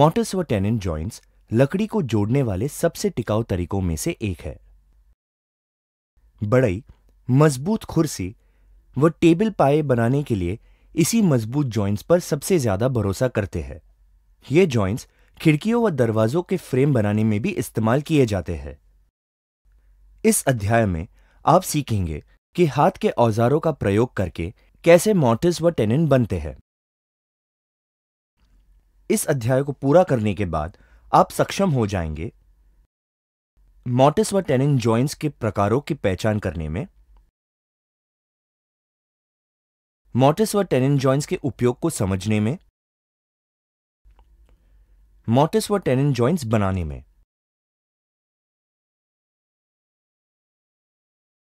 Motors व tannin joints लकड़ी को जोड़ने वाले सबसे टिकाऊ तरीकों में से एक है बड़ई मजबूत खुर्सी व टेबल पाए बनाने के लिए इसी मजबूत जॉइंट्स पर सबसे ज्यादा भरोसा करते हैं ये जॉइंट्स खिड़कियों व दरवाजों के फ्रेम बनाने में भी इस्तेमाल किए जाते हैं इस अध्याय में आप सीखेंगे कि हाथ के औजारों का प्रयोग करके कैसे मोटर्स व टेनिन बनते हैं इस अध्याय को पूरा करने के बाद आप सक्षम हो जाएंगे मोटिस व टेनिन जॉइंट्स के प्रकारों की पहचान करने में मोटिस व टेनिन जॉइंट्स के उपयोग को समझने में मोटिस व टेनिन जॉइंट्स बनाने में